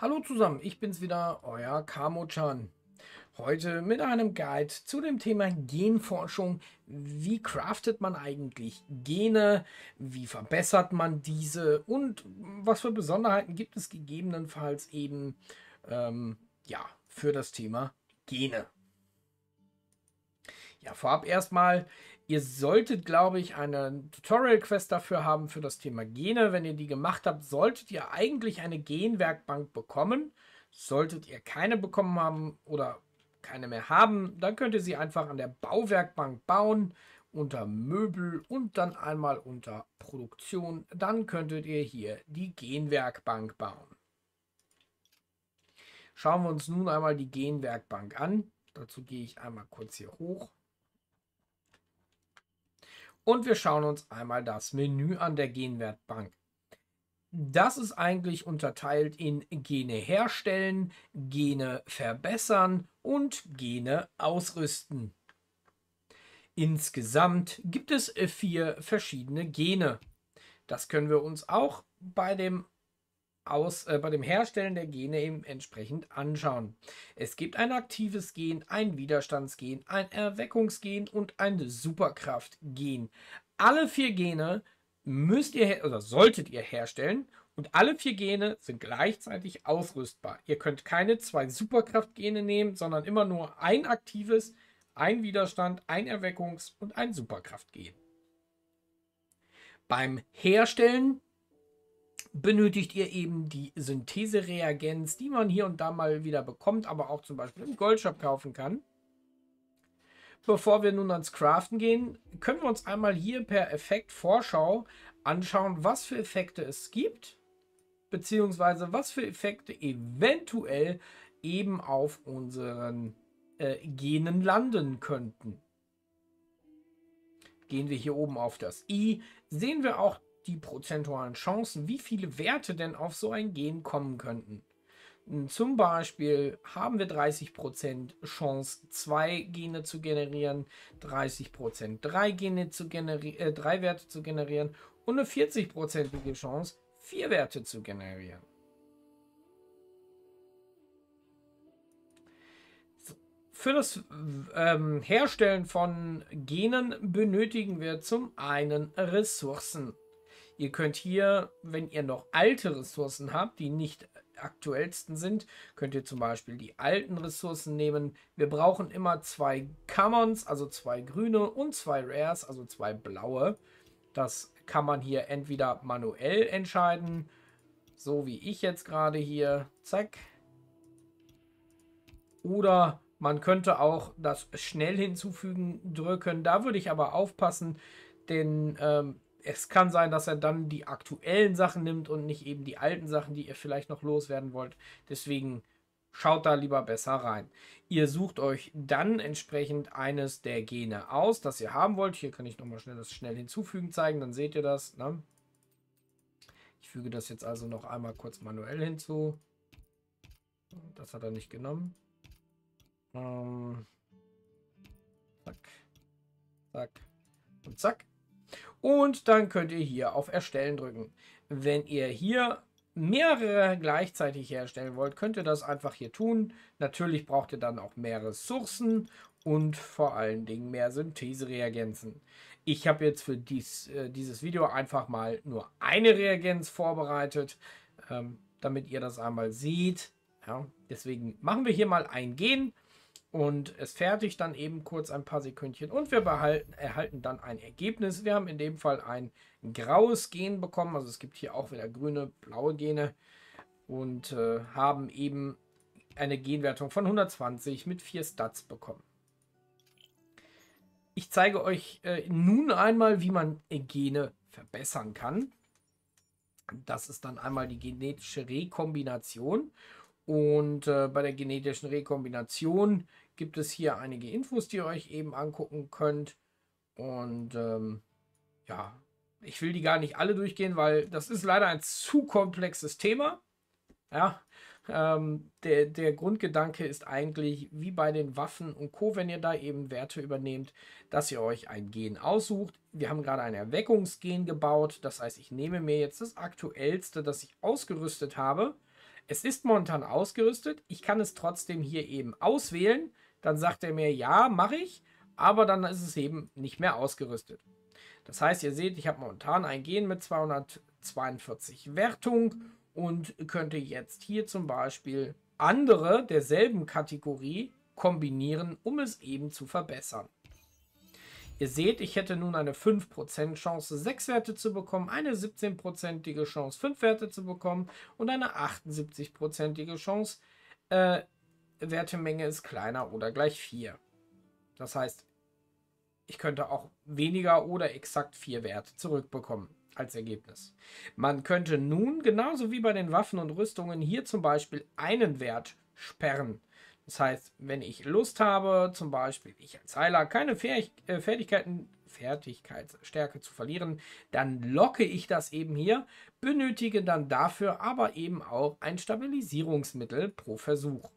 Hallo zusammen, ich bin's wieder, euer Kamo-chan. Heute mit einem Guide zu dem Thema Genforschung. Wie craftet man eigentlich Gene? Wie verbessert man diese? Und was für Besonderheiten gibt es gegebenenfalls eben ähm, ja, für das Thema Gene? Ja, vorab erstmal, ihr solltet, glaube ich, eine Tutorial-Quest dafür haben für das Thema Gene. Wenn ihr die gemacht habt, solltet ihr eigentlich eine Genwerkbank bekommen. Solltet ihr keine bekommen haben oder keine mehr haben, dann könnt ihr sie einfach an der Bauwerkbank bauen unter Möbel und dann einmal unter Produktion. Dann könntet ihr hier die Genwerkbank bauen. Schauen wir uns nun einmal die Genwerkbank an. Dazu gehe ich einmal kurz hier hoch. Und wir schauen uns einmal das Menü an der Genwertbank. Das ist eigentlich unterteilt in Gene herstellen, Gene verbessern und Gene ausrüsten. Insgesamt gibt es vier verschiedene Gene. Das können wir uns auch bei dem aus, äh, bei dem Herstellen der Gene eben entsprechend anschauen. Es gibt ein aktives Gen, ein Widerstandsgen, ein Erweckungsgen und ein Superkraftgen. Alle vier Gene müsst ihr oder solltet ihr herstellen und alle vier Gene sind gleichzeitig ausrüstbar. Ihr könnt keine zwei Superkraftgene nehmen, sondern immer nur ein aktives, ein Widerstand, ein Erweckungs- und ein Superkraftgen. Beim Herstellen benötigt ihr eben die Synthesereagenz, die man hier und da mal wieder bekommt, aber auch zum Beispiel im Goldshop kaufen kann. Bevor wir nun ans Craften gehen, können wir uns einmal hier per Effektvorschau anschauen, was für Effekte es gibt, beziehungsweise was für Effekte eventuell eben auf unseren äh, Genen landen könnten. Gehen wir hier oben auf das i, sehen wir auch die prozentualen Chancen, wie viele Werte denn auf so ein Gen kommen könnten. Hm, zum Beispiel haben wir 30% Chance, zwei Gene zu generieren, 30% drei, Gene zu generi äh, drei Werte zu generieren und eine 40% Chance, vier Werte zu generieren. Für das ähm, Herstellen von Genen benötigen wir zum einen Ressourcen. Ihr könnt hier, wenn ihr noch alte Ressourcen habt, die nicht aktuellsten sind, könnt ihr zum Beispiel die alten Ressourcen nehmen. Wir brauchen immer zwei Commons, also zwei grüne und zwei Rares, also zwei blaue. Das kann man hier entweder manuell entscheiden, so wie ich jetzt gerade hier, zack. Oder man könnte auch das schnell hinzufügen drücken. Da würde ich aber aufpassen, denn ähm, es kann sein, dass er dann die aktuellen Sachen nimmt und nicht eben die alten Sachen, die ihr vielleicht noch loswerden wollt. Deswegen schaut da lieber besser rein. Ihr sucht euch dann entsprechend eines der Gene aus, das ihr haben wollt. Hier kann ich nochmal schnell das schnell hinzufügen zeigen, dann seht ihr das. Ne? Ich füge das jetzt also noch einmal kurz manuell hinzu. Das hat er nicht genommen. Ähm, zack, zack und zack. Und dann könnt ihr hier auf Erstellen drücken. Wenn ihr hier mehrere gleichzeitig herstellen wollt, könnt ihr das einfach hier tun. Natürlich braucht ihr dann auch mehr Ressourcen und vor allen Dingen mehr Synthesereagenzen. Ich habe jetzt für dies, äh, dieses Video einfach mal nur eine Reagenz vorbereitet, ähm, damit ihr das einmal seht. Ja, deswegen machen wir hier mal ein Gen. Und es fertigt dann eben kurz ein paar Sekündchen und wir behalten, erhalten dann ein Ergebnis. Wir haben in dem Fall ein graues Gen bekommen. Also es gibt hier auch wieder grüne, blaue Gene und äh, haben eben eine Genwertung von 120 mit 4 Stats bekommen. Ich zeige euch äh, nun einmal, wie man äh, Gene verbessern kann. Das ist dann einmal die genetische Rekombination. Und äh, bei der genetischen Rekombination gibt es hier einige Infos, die ihr euch eben angucken könnt. Und ähm, ja, ich will die gar nicht alle durchgehen, weil das ist leider ein zu komplexes Thema. Ja, ähm, der, der Grundgedanke ist eigentlich, wie bei den Waffen und Co., wenn ihr da eben Werte übernehmt, dass ihr euch ein Gen aussucht. Wir haben gerade ein Erweckungsgen gebaut, das heißt, ich nehme mir jetzt das aktuellste, das ich ausgerüstet habe es ist momentan ausgerüstet. Ich kann es trotzdem hier eben auswählen. Dann sagt er mir, ja, mache ich. Aber dann ist es eben nicht mehr ausgerüstet. Das heißt, ihr seht, ich habe momentan ein Gen mit 242 Wertung und könnte jetzt hier zum Beispiel andere derselben Kategorie kombinieren, um es eben zu verbessern. Ihr seht, ich hätte nun eine 5% Chance, 6 Werte zu bekommen, eine 17%ige Chance, 5 Werte zu bekommen und eine 78%ige Chance, äh, Wertemenge ist kleiner oder gleich 4. Das heißt, ich könnte auch weniger oder exakt 4 Werte zurückbekommen als Ergebnis. Man könnte nun, genauso wie bei den Waffen und Rüstungen, hier zum Beispiel einen Wert sperren. Das heißt, wenn ich Lust habe, zum Beispiel ich als Heiler keine äh, Fertigkeiten, Fertigkeitsstärke zu verlieren, dann locke ich das eben hier, benötige dann dafür aber eben auch ein Stabilisierungsmittel pro Versuch.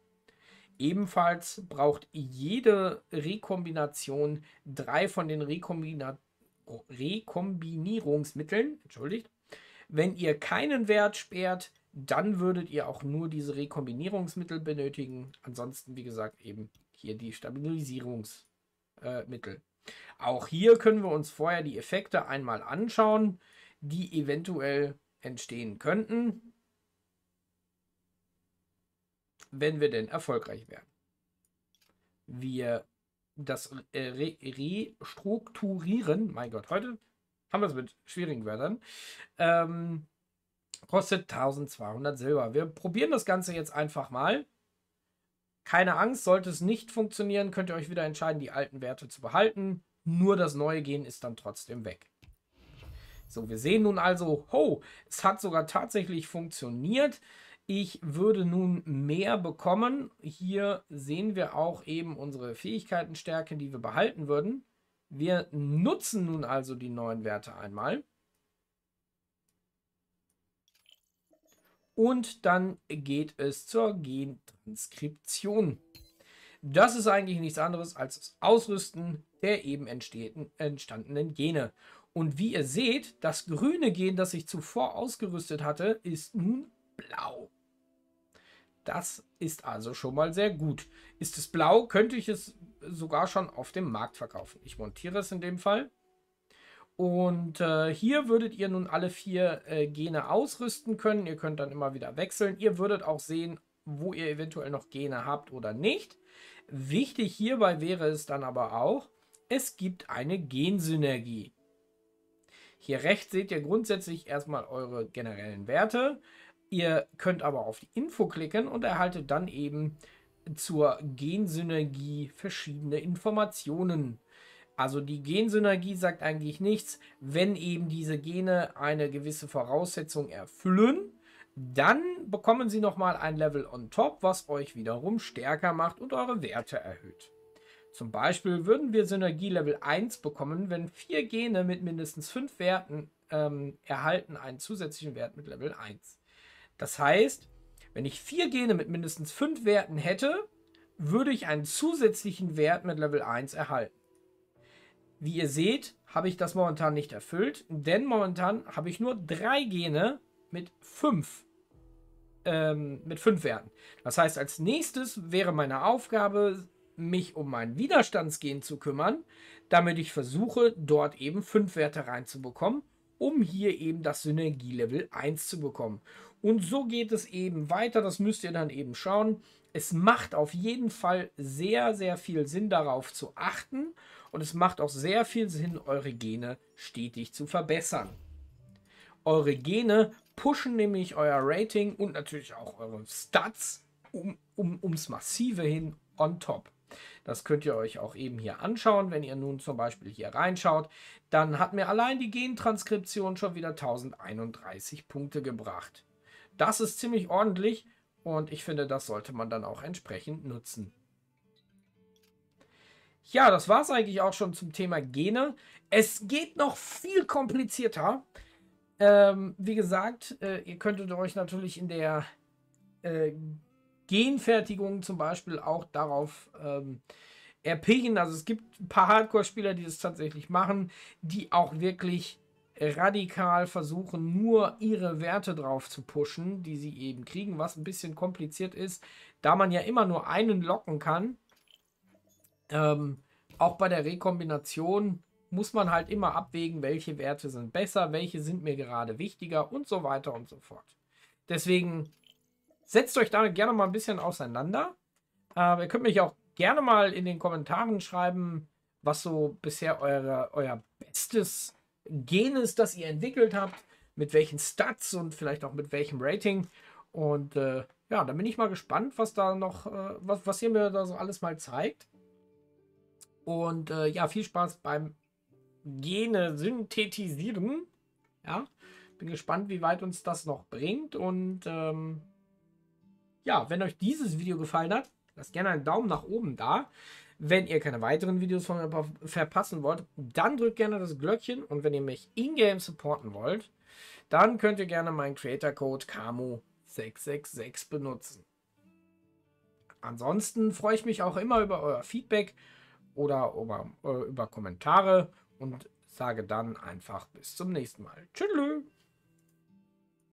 Ebenfalls braucht jede Rekombination drei von den Rekombina Rekombinierungsmitteln. Entschuldigt. Wenn ihr keinen Wert sperrt, dann würdet ihr auch nur diese Rekombinierungsmittel benötigen. Ansonsten, wie gesagt, eben hier die Stabilisierungsmittel. Äh, auch hier können wir uns vorher die Effekte einmal anschauen, die eventuell entstehen könnten, wenn wir denn erfolgreich wären. Wir das äh, restrukturieren, mein Gott, heute haben wir es mit schwierigen Wörtern, ähm, Kostet 1200 Silber. Wir probieren das Ganze jetzt einfach mal. Keine Angst, sollte es nicht funktionieren, könnt ihr euch wieder entscheiden, die alten Werte zu behalten. Nur das neue Gen ist dann trotzdem weg. So, wir sehen nun also, ho, es hat sogar tatsächlich funktioniert. Ich würde nun mehr bekommen. Hier sehen wir auch eben unsere Fähigkeitenstärke, die wir behalten würden. Wir nutzen nun also die neuen Werte einmal. Und dann geht es zur Gentranskription. Das ist eigentlich nichts anderes als das Ausrüsten der eben entstandenen Gene. Und wie ihr seht, das grüne Gen, das ich zuvor ausgerüstet hatte, ist nun blau. Das ist also schon mal sehr gut. Ist es blau, könnte ich es sogar schon auf dem Markt verkaufen. Ich montiere es in dem Fall. Und äh, hier würdet ihr nun alle vier äh, Gene ausrüsten können. Ihr könnt dann immer wieder wechseln. Ihr würdet auch sehen, wo ihr eventuell noch Gene habt oder nicht. Wichtig hierbei wäre es dann aber auch, es gibt eine Gensynergie. Hier rechts seht ihr grundsätzlich erstmal eure generellen Werte. Ihr könnt aber auf die Info klicken und erhaltet dann eben zur Gensynergie verschiedene Informationen also die Gensynergie sagt eigentlich nichts. Wenn eben diese Gene eine gewisse Voraussetzung erfüllen, dann bekommen sie nochmal ein Level on top, was euch wiederum stärker macht und eure Werte erhöht. Zum Beispiel würden wir Synergie Level 1 bekommen, wenn vier Gene mit mindestens fünf Werten ähm, erhalten einen zusätzlichen Wert mit Level 1. Das heißt, wenn ich vier Gene mit mindestens fünf Werten hätte, würde ich einen zusätzlichen Wert mit Level 1 erhalten. Wie ihr seht, habe ich das momentan nicht erfüllt, denn momentan habe ich nur drei Gene mit fünf, ähm, mit fünf Werten. Das heißt, als nächstes wäre meine Aufgabe, mich um mein Widerstandsgen zu kümmern, damit ich versuche, dort eben fünf Werte reinzubekommen, um hier eben das Synergielevel 1 zu bekommen. Und so geht es eben weiter, das müsst ihr dann eben schauen. Es macht auf jeden Fall sehr, sehr viel Sinn darauf zu achten und es macht auch sehr viel Sinn, eure Gene stetig zu verbessern. Eure Gene pushen nämlich euer Rating und natürlich auch eure Stats um, um, ums Massive hin on top. Das könnt ihr euch auch eben hier anschauen. Wenn ihr nun zum Beispiel hier reinschaut, dann hat mir allein die Gentranskription schon wieder 1031 Punkte gebracht. Das ist ziemlich ordentlich und ich finde, das sollte man dann auch entsprechend nutzen. Ja, das war es eigentlich auch schon zum Thema Gene. Es geht noch viel komplizierter. Ähm, wie gesagt, äh, ihr könntet euch natürlich in der äh, Genfertigung zum Beispiel auch darauf ähm, erpicken. Also es gibt ein paar Hardcore-Spieler, die das tatsächlich machen, die auch wirklich radikal versuchen, nur ihre Werte drauf zu pushen, die sie eben kriegen, was ein bisschen kompliziert ist, da man ja immer nur einen locken kann ähm, auch bei der Rekombination muss man halt immer abwägen, welche Werte sind besser, welche sind mir gerade wichtiger und so weiter und so fort. Deswegen setzt euch da gerne mal ein bisschen auseinander. Äh, ihr könnt mich auch gerne mal in den Kommentaren schreiben, was so bisher eure, euer bestes Gen ist, das ihr entwickelt habt, mit welchen Stats und vielleicht auch mit welchem Rating. Und äh, ja, dann bin ich mal gespannt, was da noch, äh, was, was ihr mir da so alles mal zeigt. Und äh, ja, viel Spaß beim Gene synthetisieren. Ja, bin gespannt, wie weit uns das noch bringt. Und ähm, ja, wenn euch dieses Video gefallen hat, lasst gerne einen Daumen nach oben da. Wenn ihr keine weiteren Videos von mir verpassen wollt, dann drückt gerne das Glöckchen. Und wenn ihr mich in-game supporten wollt, dann könnt ihr gerne meinen Creator-Code camo 666 benutzen. Ansonsten freue ich mich auch immer über euer Feedback oder über, äh, über Kommentare und sage dann einfach bis zum nächsten Mal. Tschüss.